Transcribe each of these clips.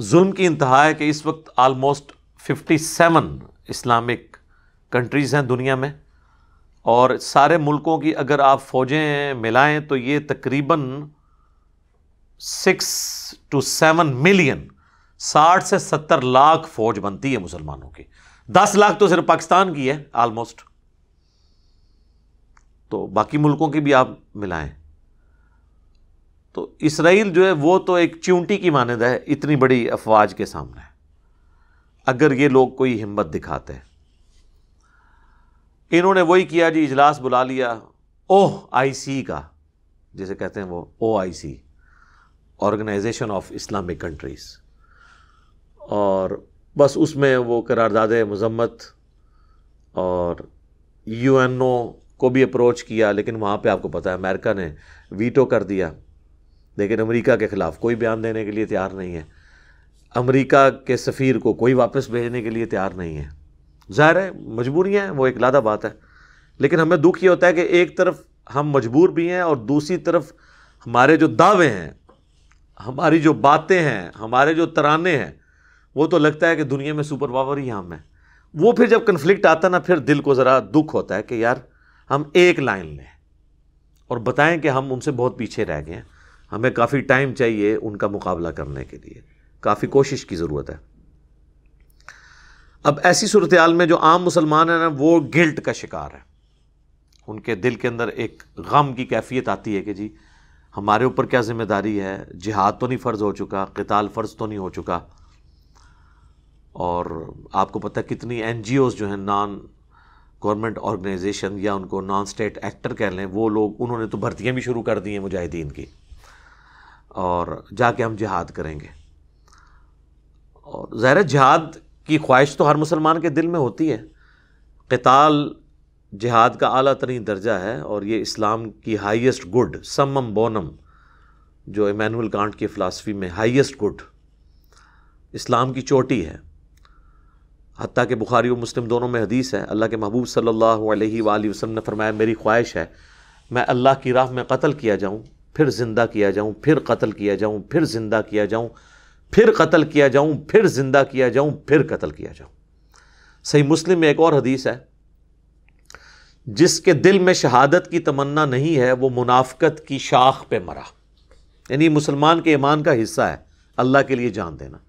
जुल्म की इंतहा है कि इस वक्त आलमोस्ट 57 इस्लामिक कंट्रीज़ हैं दुनिया में और सारे मुल्कों की अगर आप फ़ौजें मिलाएं तो ये तकरीबन सिक्स टू सेवन मिलियन साठ से सत्तर लाख फ़ौज बनती है मुसलमानों की दस लाख तो सिर्फ पाकिस्तान की है आलमोस्ट तो बाकी मुल्कों की भी आप मिलाएं तो इसराइल जो है वो तो एक च्यूंटी की मानद है इतनी बड़ी अफवाज के सामने अगर ये लोग कोई हिम्मत दिखाते हैं इन्होंने वही किया जी इजलास बुला लिया ओह सी का जिसे कहते हैं वो O I C organisation of Islamic countries और बस उसमें वो करारदाद मजम्मत और यू एन ओ को भी अप्रोच किया लेकिन वहाँ पे आपको पता है अमेरिका ने वीटो कर दिया लेकिन अमेरिका के ख़िलाफ़ कोई बयान देने के लिए तैयार नहीं है अमेरिका के सफ़ीर को कोई वापस भेजने के लिए तैयार नहीं है ज़ाहिर है मजबूरियाँ हैं वो एक लादा बात है लेकिन हमें दुख ये होता है कि एक तरफ हम मजबूर भी हैं और दूसरी तरफ हमारे जो दावे हैं हमारी जो बातें हैं हमारे जो तराने हैं वो तो लगता है कि दुनिया में सुपर पावर ही हम हैं वो फिर जब कन्फ्लिक्ट आता ना फिर दिल को ज़रा दुख होता है कि यार हम एक लाइन लें और बताएं कि हम उनसे बहुत पीछे रह गए हैं हमें काफ़ी टाइम चाहिए उनका मुकाबला करने के लिए काफ़ी कोशिश की ज़रूरत है अब ऐसी सूरत में जो आम मुसलमान हैं ना वो गिल्ट का शिकार है उनके दिल के अंदर एक गम की कैफियत आती है कि जी हमारे ऊपर क्या जिम्मेदारी है जिहाद तो नहीं फ़र्ज़ हो चुका कताल फ़र्ज़ तो नहीं हो चुका और आपको पता कितनी एन जो हैं नॉन गवर्नमेंट ऑर्गेनाइजेशन या उनको नॉन स्टेट एक्टर कह लें वो लोग उन्होंने तो भर्तियाँ भी शुरू कर दी हैं मुजाहिदीन की और जाके हम जिहाद करेंगे और ज़ाहिर जिहाद की ख्वाहिश तो हर मुसलमान के दिल में होती है कताल जिहाद का अली तरीन दर्जा है और ये इस्लाम की हाइस्ट गुड समम बोनम जो इमानुअल कांट की फ़िलासफ़ी में हाइस्ट गुड इस्लाम की चोटी है हती के बुखारी और मुस्लिम दोनों में हदीस है अल्लाह के महबूब सल्ला वसम ने फरमाया मेरी ख्वाहिश है मैं अल्लाह की राह में कत्ल किया जाऊँ फिर ज़िंदा किया जाऊँ फिर कत्ल किया जाऊँ फिर ज़िंदा किया जाऊँ फिर कत्ल किया जाऊँ फिर ज़िंदा किया जाऊँ फिर कत्ल किया जाऊँ सही मुस्लिम में एक और हदीस है जिसके दिल में शहादत की तमन्ना नहीं है वो मुनाफकत की शाख पे मरा यानी मुसलमान के ईमान का हिस्सा है अल्लाह के लिए जान देना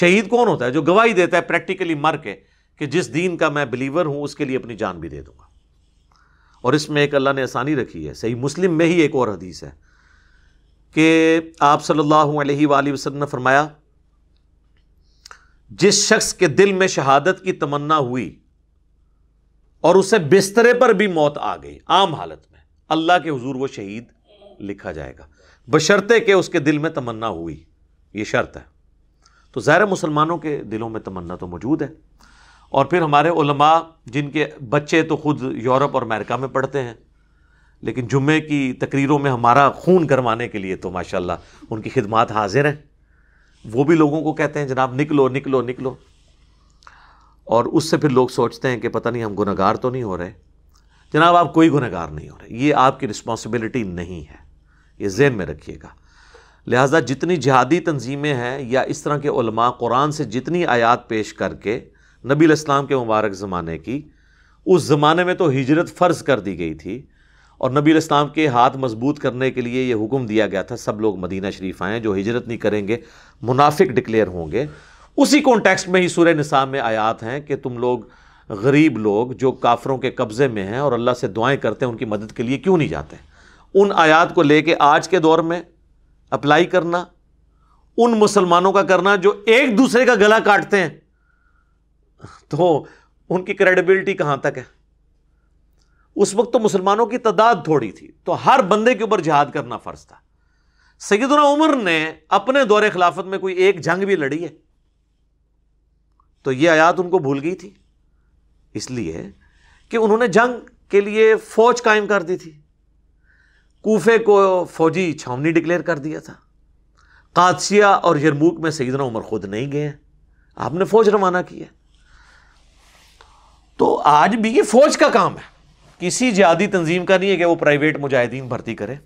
शहीद कौन होता है जो गवाही देता है प्रैक्टिकली मर के कि जिस दीन का मैं बिलीवर हूँ उसके लिए अपनी जान भी दे दूंगा और इसमें एक अल्लाह ने आसानी रखी है सही मुस्लिम में ही एक और हदीस है कि आप सल्लल्लाहु अलैहि वसल्लम ने फरमाया जिस शख्स के दिल में शहादत की तमन्ना हुई और उसे बिस्तरे पर भी मौत आ गई आम हालत में अल्लाह के हुजूर वो शहीद लिखा जाएगा बशर्ते के उसके दिल में तमन्ना हुई ये शर्त है तो ज़ाहिर मुसलमानों के दिलों में तमन्ना तो मौजूद है और फिर हमारे उलमा जिनके बच्चे तो खुद यूरोप और अमेरिका में पढ़ते हैं लेकिन जुम्मे की तकरीरों में हमारा खून करवाने के लिए तो माशाल्लाह उनकी खिदमत हाजिर हैं वो भी लोगों को कहते हैं जनाब निकलो निकलो निकलो और उससे फिर लोग सोचते हैं कि पता नहीं हम गुनागार तो नहीं हो रहे जनाब आप कोई गुनागार नहीं हो रहे ये आपकी रिस्पॉन्सिबिलिटी नहीं है ये जेन में रखिएगा लिहाजा जितनी जिहादी तनजीमें हैं या इस तरह के उलमा कुरान से जितनी आयात पेश करके नबी इस्लाम के मुबारक ज़माने की उस ज़माने में तो हिजरत फ़र्ज़ कर दी गई थी और नबी इस्लाम के हाथ मजबूत करने के लिए ये हुक्म दिया गया था सब लोग मदीना शरीफ आएँ जो हिजरत नहीं करेंगे मुनाफिक डिक्लेयर होंगे उसी कॉन्टेक्स्ट में ही सूर्य निसाब में आयात हैं कि तुम लोग गरीब लोग जो काफरों के कब्ज़े में हैं और अल्लाह से दुआएं करते हैं उनकी मदद के लिए क्यों नहीं जाते उन आयात को लेके आज के दौर में अप्लाई करना उन मुसलमानों का करना जो एक दूसरे का गला काटते हैं तो उनकी क्रेडिबिलिटी कहाँ तक है उस वक्त तो मुसलमानों की तादाद थोड़ी थी तो हर बंदे के ऊपर जहाद करना फ़र्ज था सैदना उमर ने अपने दौरे खिलाफत में कोई एक जंग भी लड़ी है तो यह आयात उनको भूल गई थी इसलिए कि उन्होंने जंग के लिए फौज कायम कर दी थी कोफे को फौजी छावनी डिक्लेयर कर दिया था कादसिया और यरमूक में सईदना उमर खुद नहीं गए आपने फौज रवाना की है तो आज भी ये फौज का काम है किसी जिहादी तंजीम का नहीं है कि वो प्राइवेट मुजाहिदीन भर्ती करें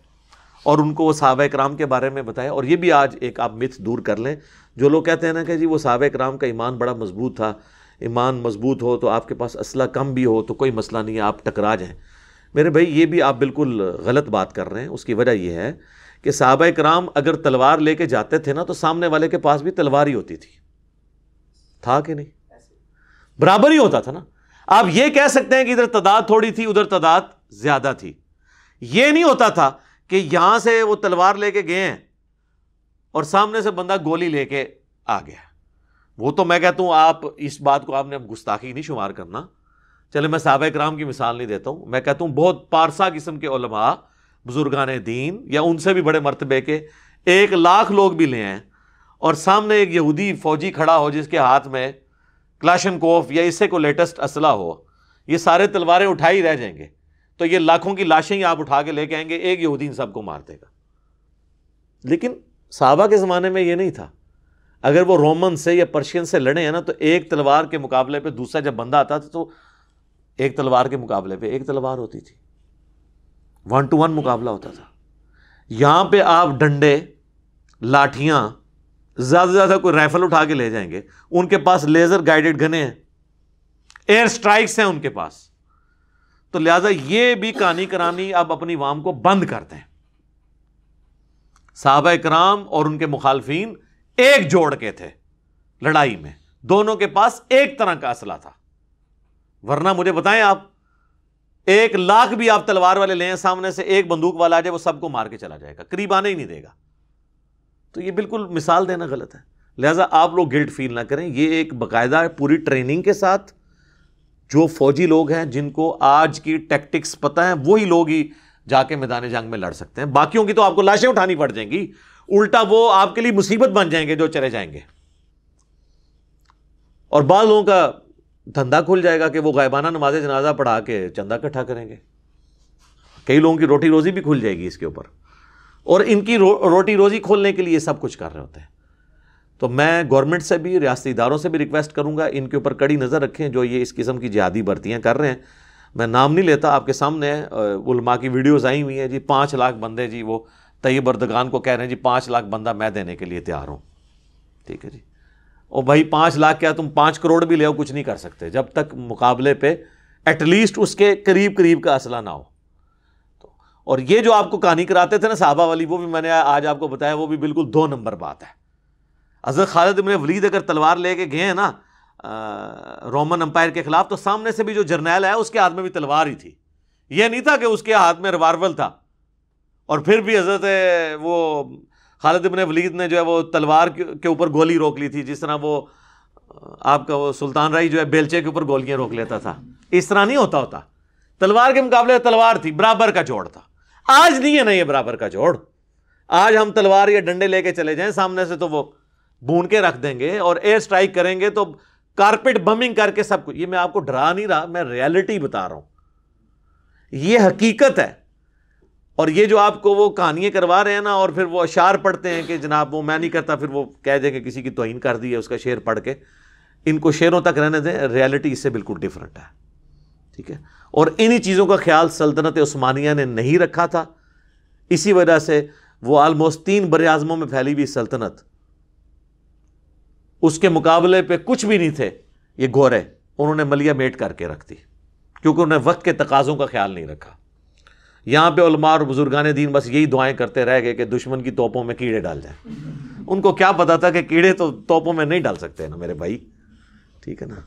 और उनको वो साहब कराम के बारे में बताएं और ये भी आज एक आप मिथ दूर कर लें जो लोग कहते हैं ना कि जी वो साहब कराम का ईमान बड़ा मजबूत था ईमान मजबूत हो तो आपके पास असला कम भी हो तो कोई मसला नहीं है आप टकरा जाएं मेरे भाई ये भी आप बिल्कुल गलत बात कर रहे हैं उसकी वजह यह है कि साहब कराम अगर तलवार लेके जाते थे ना तो सामने वाले के पास भी तलवार ही होती थी था कि नहीं बराबर ही होता था ना आप यह कह सकते हैं कि इधर तादाद थोड़ी थी उधर तादाद ज्यादा थी यह नहीं होता था कि यहां से वो तलवार लेके गए हैं और सामने से बंदा गोली लेके आ गया वो तो मैं कहता हूं आप इस बात को आपने गुस्ताखी नहीं शुमार करना चले मैं साहब कराम की मिसाल नहीं देता हूं मैं कहता हूं बहुत पारसा किस्म के ओलमा बुजुर्गान दीन या उनसे भी बड़े मरतबे के एक लाख लोग भी ले आए और सामने एक यहूदी फौजी खड़ा हो जिसके हाथ में क्लाशन कोफ या इससे को लेटेस्ट असला हो ये सारे तलवारें उठाई रह जाएंगे तो ये लाखों की लाशें ही आप उठा के लेके आएंगे एक यहूदीन को मार देगा लेकिन साहबा के ज़माने में ये नहीं था अगर वो रोमन से या पर्शियन से लड़े हैं ना तो एक तलवार के मुकाबले पर दूसरा जब बंदा आता था तो एक तलवार के मुकाबले पर एक तलवार होती थी वन टू वन मुकाबला होता था यहाँ पर आप डंडे लाठियाँ ज़्यादा से ज़्यादा कोई राइफल उठा के ले जाएंगे उनके पास लेज़र गाइडेड गने हैं एयर स्ट्राइक्स हैं उनके पास तो लिहाजा ये भी कहानी करानी अब अपनी वाम को बंद कर दें साहब कराम और उनके मुखालफिन एक जोड़ के थे लड़ाई में दोनों के पास एक तरह का असला था वरना मुझे बताएं आप एक लाख भी आप तलवार वाले लें सामने से एक बंदूक वाला आ जाए वो सबको मार के चला जाएगा करीब आने ही नहीं देगा तो ये बिल्कुल मिसाल देना गलत है लिहाजा आप लोग गिल्ट फील ना करें ये एक बाकायदा पूरी ट्रेनिंग के साथ जो फौजी लोग हैं जिनको आज की टैक्टिक्स पता है वही लोग ही जाके मैदान जंग में लड़ सकते हैं बाकियों की तो आपको लाशें उठानी पड़ जाएंगी उल्टा वो आपके लिए मुसीबत बन जाएंगे जो चले जाएंगे और बाद लोगों का धंधा खुल जाएगा कि वो गायबाना नमाज जनाजा पढ़ा के चंदा इकट्ठा करेंगे कई लोगों की रोटी रोजी भी खुल जाएगी इसके ऊपर और इनकी रो, रोटी रोज़ी खोलने के लिए सब कुछ कर रहे होते हैं तो मैं गवर्नमेंट से भी रियासती इदारों से भी रिक्वेस्ट करूँगा इनके ऊपर कड़ी नज़र रखें जो ये इस किस्म की जिहादी भर्तियाँ कर रहे हैं मैं नाम नहीं लेता आपके सामने उलमा की वीडियोज़ आई हुई हैं जी पाँच लाख बंदे जी वो तयब बरदगान को कह रहे हैं जी पाँच लाख बंदा मैं देने के लिए तैयार हूँ ठीक है जी और भाई पाँच लाख क्या तुम पाँच करोड़ भी ले हो कुछ नहीं कर सकते जब तक मुकाबले पे एटलीस्ट उसके करीब करीब का असला ना हो और ये जो आपको कहानी कराते थे ना साहबा वाली वो भी मैंने आज आपको बताया वो भी बिल्कुल दो नंबर बात है अजर खालिद इबन वलीद अगर तलवार लेके गए हैं ना रोमन अम्पायर के ख़िलाफ़ तो सामने से भी जो जर्नैल आया उसके हाथ में भी तलवार ही थी यह नहीं था कि उसके हाथ में रिवार्वल था और फिर भी हज़रत वो खालिद इबन वलीद ने जो है वो तलवार के ऊपर गोली रोक ली थी जिस तरह वो आपका वो सुल्तान राई जो है बेलचे के ऊपर गोलियां रोक लेता था इस तरह नहीं होता होता तलवार के मुकाबले तलवार थी बराबर का जोड़ था आज नहीं है ना ये बराबर का जोड़ आज हम तलवार या डंडे लेके चले जाएं सामने से तो वो भून के रख देंगे और एयर स्ट्राइक करेंगे तो कारपेट बमिंग करके सब कुछ ये मैं आपको डरा नहीं रहा मैं रियलिटी बता रहा हूं ये हकीकत है और ये जो आपको वो कहानियां करवा रहे हैं ना और फिर वो अशार पढ़ते हैं कि जनाब वो मैं नहीं करता फिर वो कह देंगे किसी की तोहिन कर दी है उसका शेर पढ़ के इनको शेरों तक रहने दें रियलिटी इससे बिल्कुल डिफरेंट है ठीक है और इन्हीं चीज़ों का ख्याल सल्तनत उस्मानिया ने नहीं रखा था इसी वजह से वो आलमोस्ट तीन बर में फैली हुई सल्तनत उसके मुकाबले पे कुछ भी नहीं थे ये गोरे उन्होंने मलिया मेट करके रख दी क्योंकि उन्होंने वक्त के तकाजों का ख्याल नहीं रखा यहाँ पे उलमा और बुजुर्गान दीन बस यही दुआएं करते रह गए कि दुश्मन की तोपों में कीड़े डाल जाए उनको क्या पता था कि कीड़े तो तोपों में नहीं डाल सकते ना मेरे भाई ठीक है ना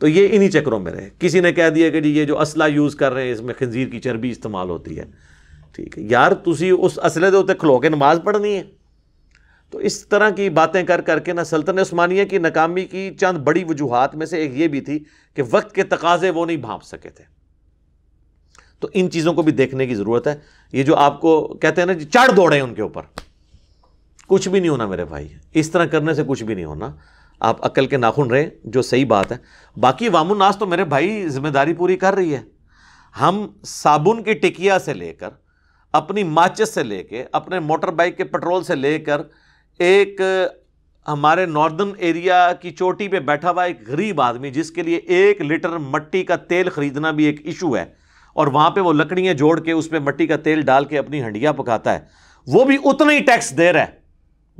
तो ये इन्हीं चक्करों में रहे किसी ने कह दिया कि जी ये जो असला यूज़ कर रहे हैं इसमें खंजीर की चर्बी इस्तेमाल होती है ठीक है यार तुम उस असले के उत्ते खलो के नमाज पढ़नी है तो इस तरह की बातें कर करके ना सल्तन स्मानिया की नाकामी की चंद बड़ी वजूहत में से एक ये भी थी कि वक्त के तकाजे वो नहीं भाप सके थे तो इन चीज़ों को भी देखने की ज़रूरत है ये जो आपको कहते हैं ना चढ़ दौड़े उनके ऊपर कुछ भी नहीं होना मेरे भाई इस तरह करने से कुछ भी नहीं होना आप अकल के नाखून रहे जो सही बात है बाकी वामुन नाश तो मेरे भाई जिम्मेदारी पूरी कर रही है हम साबुन की टिकिया से लेकर अपनी माचिस से लेकर अपने मोटर बाइक के पेट्रोल से लेकर एक हमारे नॉर्दर्न एरिया की चोटी पे बैठा हुआ एक गरीब आदमी जिसके लिए एक लीटर मट्टी का तेल ख़रीदना भी एक इशू है और वहाँ पे वो लकड़ियाँ जोड़ के उस पर मट्टी का तेल डाल के अपनी हंडिया पकाता है वो भी उतना ही टैक्स दे रहा है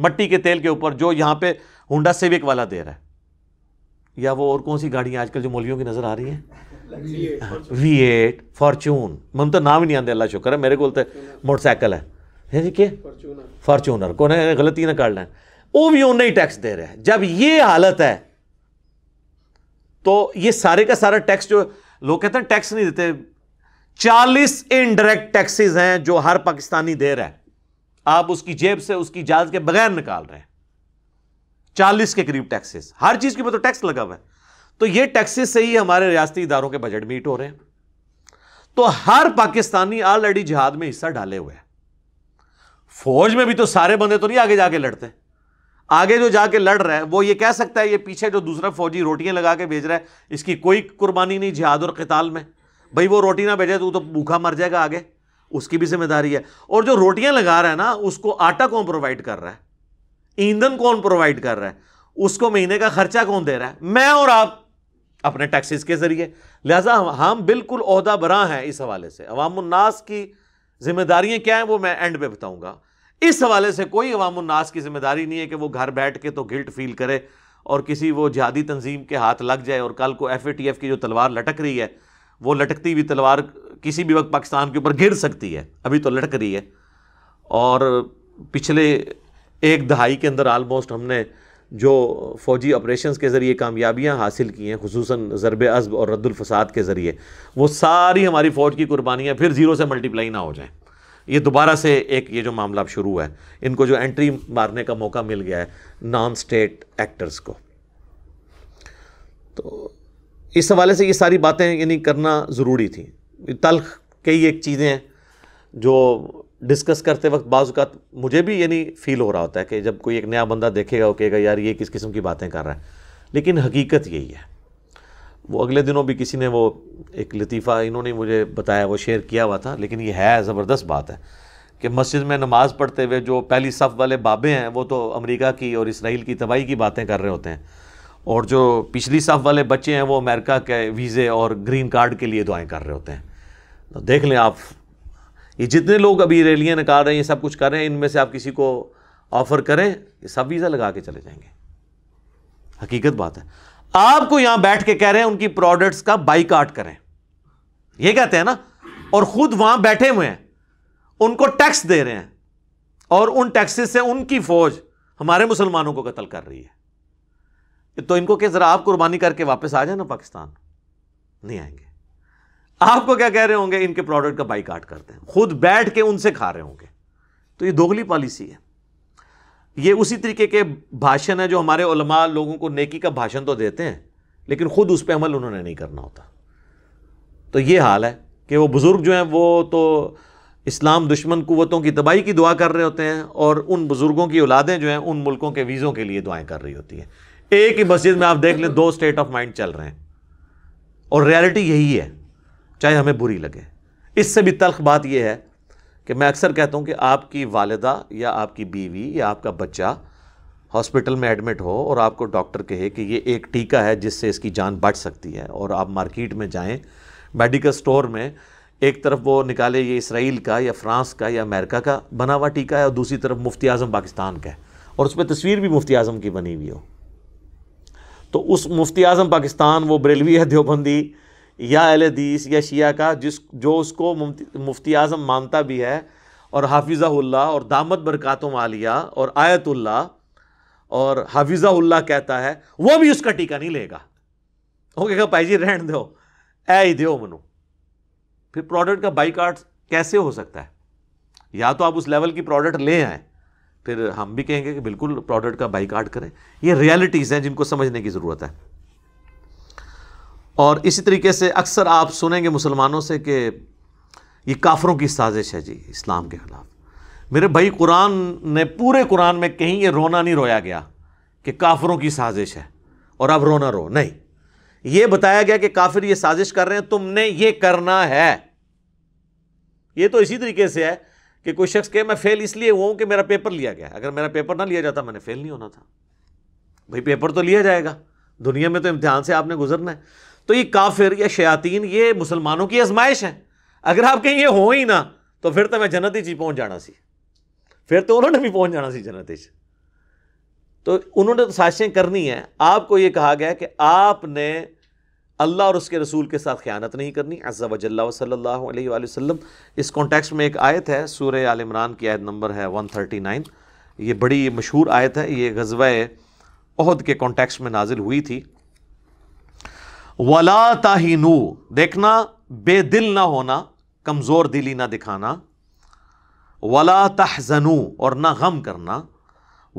मट्टी के तेल के ऊपर जो यहाँ पे होंडा सिविक वाला दे रहा है या वो और कौन सी गाड़ियाँ आजकल जो मोलियों की नज़र आ रही हैं वी एट फॉर्चून मन तो नाम ही नहीं आते अल्लाह शुक्र है मेरे को तो मोटरसाइकिल है है जी के फॉर्चूनर कौन है गलती ना कर लें वो भी उन्हें ही टैक्स दे रहे हैं जब ये हालत है तो ये सारे का सारा टैक्स जो लोग कहते हैं टैक्स नहीं देते चालीस इनडायरेक्ट टैक्सेस हैं जो हर पाकिस्तानी दे रहा है आप उसकी जेब से उसकी इजाजत के बगैर निकाल रहे हैं चालीस के करीब टैक्सेस हर चीज के ऊपर तो टैक्स लगा हुआ है तो ये टैक्सेस से ही हमारे रियासती इदारों के बजट मीट हो रहे हैं तो हर पाकिस्तानी ऑलरेडी जिहाद में हिस्सा डाले हुए हैं फौज में भी तो सारे बंदे तो नहीं आगे जाके लड़ते आगे जो जाके लड़ रहे हैं वो ये कह सकता है ये पीछे जो दूसरा फौजी रोटियां लगा के भेज रहा है इसकी कोई कुर्बानी नहीं जिहाद और कताल में भाई वो रोटी ना भेजे तो तो भूखा मर जाएगा आगे उसकी भी जिम्मेदारी है और जो रोटियां लगा रहा है ना उसको आटा कौन प्रोवाइड कर रहा है ईंधन कौन प्रोवाइड कर रहा है उसको महीने का खर्चा कौन दे रहा है मैं और आप अपने टैक्सेस के जरिए लिहाजा हम, हम बिल्कुल अहदा बरा हैं इस हवाले से अवामनास की जिम्मेदारियां क्या हैं वो मैं एंड पे बताऊंगा इस हवाले से कोई अवामनास की जिम्मेदारी नहीं है कि वो घर बैठ के तो गिल्ट फील करे और किसी वो जहादी तंजीम के हाथ लग जाए और कल को एफ की जो तलवार लटक रही है वो लटकती हुई तलवार किसी भी वक्त पाकिस्तान के ऊपर गिर सकती है अभी तो लटक रही है और पिछले एक दहाई के अंदर आलमोस्ट हमने जो फ़ौजी ऑपरेशंस के ज़रिए कामयाबियाँ हासिल की हैं खसूस ज़रब अज़ब और रद्दुलफसाद के ज़रिए वो सारी हमारी फ़ौज की कुर्बानियाँ फिर ज़ीरो से मल्टीप्लाई ना हो जाएँ ये दोबारा से एक ये जो मामला अब शुरू हुआ है इनको जो एंट्री मारने का मौका मिल गया है नॉन स्टेट एक्टर्स को तो इस हवाले से ये सारी बातें यानी करना ज़रूरी थी तलख कई एक चीज़ें हैं जो डिस्कस करते वक्त बाजा मुझे भी यानी फील हो रहा होता है कि जब कोई एक नया बंदा देखेगा वो कहेगा यार ये किस किस्म की बातें कर रहा है लेकिन हकीकत यही है वो अगले दिनों भी किसी ने वो एक लतीफ़ा इन्होंने मुझे बताया वो शेयर किया हुआ था लेकिन ये है ज़बरदस्त बात है कि मस्जिद में नमाज़ पढ़ते हुए जो पहली सफ़ वाले बाबे हैं वो तो अमेरिका की और इसराइल की तबाही की बातें कर रहे होते हैं और जो पिछली सफ़ वाले बच्चे हैं वो अमेरिका के वीज़े और ग्रीन कार्ड के लिए दुआएं कर रहे होते हैं तो देख लें आप ये जितने लोग अभी रैलियाँ निकाल रहे हैं ये सब कुछ कर रहे हैं इनमें से आप किसी को ऑफर करें ये सब वीज़ा लगा के चले जाएंगे हकीकत बात है आपको यहाँ बैठ के कह रहे हैं उनकी प्रोडक्ट्स का बाइकाट करें ये कहते हैं ना और ख़ुद वहाँ बैठे हुए हैं उनको टैक्स दे रहे हैं और उन टैक्सेस से उनकी फ़ौज हमारे मुसलमानों को कत्ल कर रही है तो इनको कह ज़रा आप कुर्बानी करके वापस आ जाए ना पाकिस्तान नहीं आएंगे आपको क्या कह रहे होंगे इनके प्रोडक्ट का बाईकाट करते हैं खुद बैठ के उनसे खा रहे होंगे तो ये दोगली पॉलिसी है ये उसी तरीके के भाषण है जो हमारे उलमा लोगों को नेकी का भाषण तो देते हैं लेकिन खुद उस पर अमल उन्होंने नहीं करना होता तो ये हाल है कि वो बुज़ुर्ग जो हैं वो तो इस्लाम दुश्मन कुवतों की तबाही की दुआ कर रहे होते हैं और उन बुज़ुर्गों की औलादें जो हैं उन मुल्कों के वीज़ों के लिए दुआएं कर रही होती हैं एक ही मस्जिद में आप देख लें दो स्टेट ऑफ माइंड चल रहे हैं और रियलिटी यही है चाहे हमें बुरी लगे इससे भी तल्ख बात यह है कि मैं अक्सर कहता हूँ कि आपकी वालदा या आपकी बीवी या आपका बच्चा हॉस्पिटल में एडमिट हो और आपको डॉक्टर कहे कि ये एक टीका है जिससे इसकी जान बच सकती है और आप मार्केट में जाएं मेडिकल स्टोर में एक तरफ वो निकाले ये इसराइल का या फ्रांस का या अमेरिका का बना हुआ टीका है और दूसरी तरफ मुफ्ती आज़म पाकिस्तान का है और उस पर तस्वीर भी मुफ्ती आज़म की बनी हुई हो तो उस मुफ्ती आज़म पाकिस्तान वो बरेलवी है देवबंदी या हदीस या शिया का जिस जो उसको मुफ्ती आज़म मानता भी है और हाफिज़ाउल्ला और दामद बरक़ातम आलिया और आयतुल्ला और हाफिज़ाउल्ला कहता है वह भी उसका टीका नहीं लेगा वो कहेगा भाई जी रहन दो ऐ ही दो मनु फिर प्रोडक्ट का बाइकाट कैसे हो सकता है या तो आप उस लेवल की प्रोडक्ट ले आए फिर हम भी कहेंगे कि बिल्कुल प्रोडक्ट का बाइकाट करें ये रियलिटीज़ हैं जिनको समझने की ज़रूरत है और इसी तरीके से अक्सर आप सुनेंगे मुसलमानों से कि ये काफ़रों की साजिश है जी इस्लाम के ख़िलाफ़ मेरे भाई कुरान ने पूरे कुरान में कहीं ये रोना नहीं रोया गया कि काफ़रों की साजिश है और अब रोना रो नहीं ये बताया गया कि काफिर ये साजिश कर रहे हैं तुमने ये करना है ये तो इसी तरीके से है कि कोई शख्स कहे मैं फेल इसलिए हुआ हूँ कि मेरा पेपर लिया गया अगर मेरा पेपर ना लिया जाता मैंने फेल नहीं होना था भाई पेपर तो लिया जाएगा दुनिया में तो इम्तिहान से आपने गुजरना है तो ये काफिर या शयातीन ये मुसलमानों की आजमाइश है अगर आप कहीं ये हो ही ना तो फिर तो मैं जन्नत ही पहुंच जाना सी फिर तो उन्होंने भी पहुंच जाना सी जन्नत तो उन्होंने तो साजिशें करनी है आपको ये कहा गया कि आपने अल्लाह और उसके रसूल के साथ ख़यानत नहीं करनी अज़ा वजल्ला वसल्ला वसलम इस कॉन्टेक्स्ट में एक आयत है सूर आलमरान की आयत नंबर है वन थर्टी नाइन ये बड़ी मशहूर आयत है ये गजवा अहद के कॉन्टेक्स्ट में नाजिल हुई थी वला ताहिनू देखना बेदिल ना होना कमज़ोर दिली ना दिखाना वला तहजनू और ना गम करना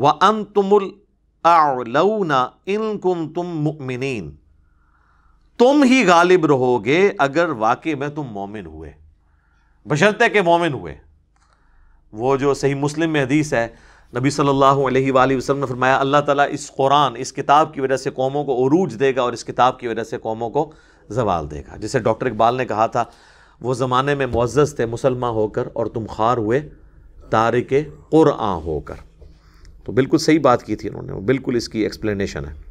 व अन तुमुल आलौना इन कुम तुम मुमिन तुम ही गालिब रहोगे अगर वाकई में तुम मोमिन हुए बशर्ते के मोमिन हुए वो जो सही मुस्लिम में हदीस है नबी सल्लल्लाहु अलैहि वसल्लम ने फरमाया अल्लाह ताला इस कुरान इस किताब की वजह से कौमों को अरूज देगा और इस किताब की वजह से कौमों को जवाल देगा जैसे डॉक्टर इकबाल ने कहा था वो ज़माने में मुज्ज़ थे मुसलमा होकर और तुम खार हुए तारिक क़ुरआँ होकर तो बिल्कुल सही बात की थी उन्होंने बिल्कुल इसकी एक्सप्लेनेशन है